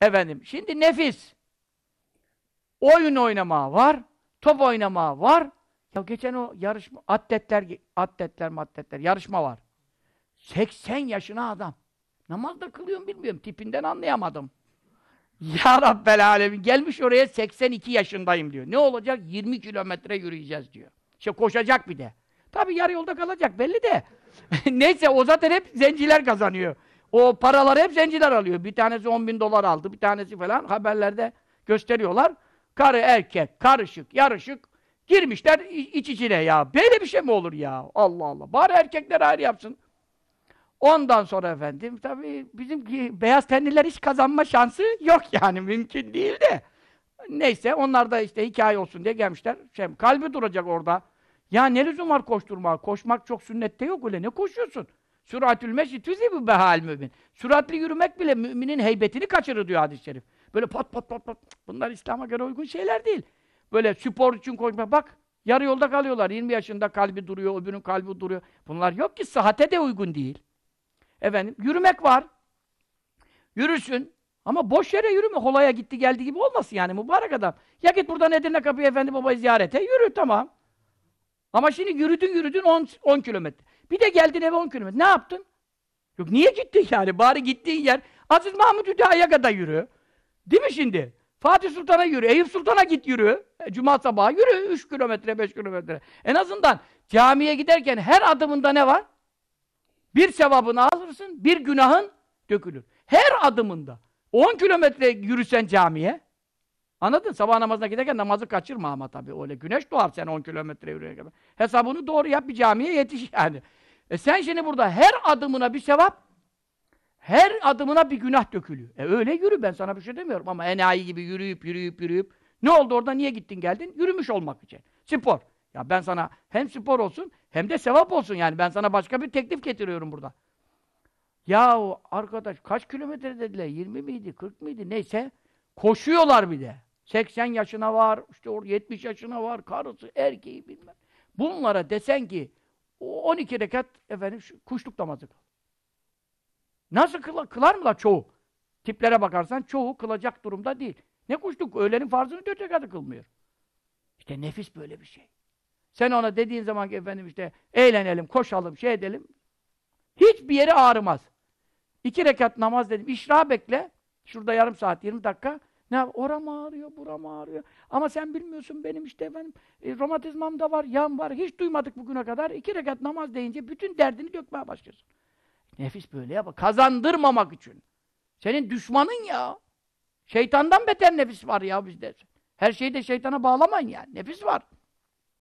Efendim, şimdi nefis. Oyun oynama var, top oynama var. Ya geçen o yarışma, atletler, atletler, atletler, yarışma var. 80 yaşına adam. Namaz da kılıyorum bilmiyorum, tipinden anlayamadım. Ya Rabbel Alemin, gelmiş oraya 82 yaşındayım diyor. Ne olacak? 20 kilometre yürüyeceğiz diyor. İşte koşacak bir de. Tabii yarı yolda kalacak belli de. Neyse o zaten hep zenciler kazanıyor. O paraları hep zenciler alıyor. Bir tanesi 10 bin dolar aldı, bir tanesi falan haberlerde gösteriyorlar. Karı erkek, karışık, yarışık girmişler iç içine ya. Böyle bir şey mi olur ya? Allah Allah. Bari erkekler ayrı yapsın. Ondan sonra efendim tabii bizim beyaz tenliler hiç kazanma şansı yok yani mümkün değil de. Neyse onlar da işte hikaye olsun diye gelmişler. Şey, kalbi duracak orada. Ya ne lüzum var koşturma? Koşmak çok sünnette yok öyle. Ne koşuyorsun? Süratül meşi tüzibu behal mümin. Süratli yürümek bile müminin heybetini kaçırır diyor hadis-i şerif. Böyle pat pat pat pat. Bunlar İslam'a göre uygun şeyler değil. Böyle spor için koşma. Bak yarı yolda kalıyorlar. 20 yaşında kalbi duruyor, öbürünün kalbi duruyor. Bunlar yok ki sıhhate de uygun değil. Efendim yürümek var. Yürüsün. Ama boş yere yürüme. Holaya gitti geldi gibi olmasın yani mübarek adam. Ya git buradan Edirne kapıyı Efendi Baba'yı ziyarete yürü tamam. Ama şimdi yürüdün yürüdün 10 kilometre. Bir de geldin eve 10 kilometre. Ne yaptın? Yok niye gittin yani? Bari gittiğin yer Aziz Mahmut Hüdaya kadar yürü. Değil mi şimdi? Fatih Sultan'a yürü, Eyüp Sultan'a git yürü. E, Cuma sabahı yürü 3 kilometre, 5 kilometre. En azından camiye giderken her adımında ne var? Bir sevabını alırsın, bir günahın dökülür. Her adımında. 10 kilometre yürüsen camiye, Anladın? Sabah namazına giderken namazı kaçırma ama tabii. Öyle güneş doğar sen 10 kilometre yürüyene kadar. Hesabını doğru yap bir camiye yetiş yani. E sen şimdi burada her adımına bir sevap, her adımına bir günah dökülüyor. E öyle yürü ben sana bir şey demiyorum ama enayi gibi yürüyüp yürüyüp yürüyüp ne oldu orada niye gittin geldin? Yürümüş olmak için. Spor. Ya ben sana hem spor olsun hem de sevap olsun yani. Ben sana başka bir teklif getiriyorum burada. Yahu arkadaş kaç kilometre dediler? 20 miydi? 40 miydi Neyse. Koşuyorlar bir de. 80 yaşına var, işte 70 yaşına var, karısı, erkeği bilmem. Bunlara desen ki 12 rekat efendim şu, kuşluk namazı kıl. Nasıl kıl kılar mılar çoğu? Tiplere bakarsan çoğu kılacak durumda değil. Ne kuşluk? Öğlenin farzını dört rekatı kılmıyor. İşte nefis böyle bir şey. Sen ona dediğin zaman ki efendim işte eğlenelim, koşalım, şey edelim. Hiçbir yeri ağrımaz. 2 rekat namaz dedim. İşra bekle. Şurada yarım saat, 20 dakika. Ne yap? Oram ağrıyor, buram ağrıyor. Ama sen bilmiyorsun benim işte efendim e, romatizmam da var, yan var. Hiç duymadık bugüne kadar. İki rekat namaz deyince bütün derdini dökmeye başlıyorsun. Nefis böyle yap. Kazandırmamak için. Senin düşmanın ya. Şeytandan beter nefis var ya bizde. Her şeyi de şeytana bağlamayın ya. Nefis var.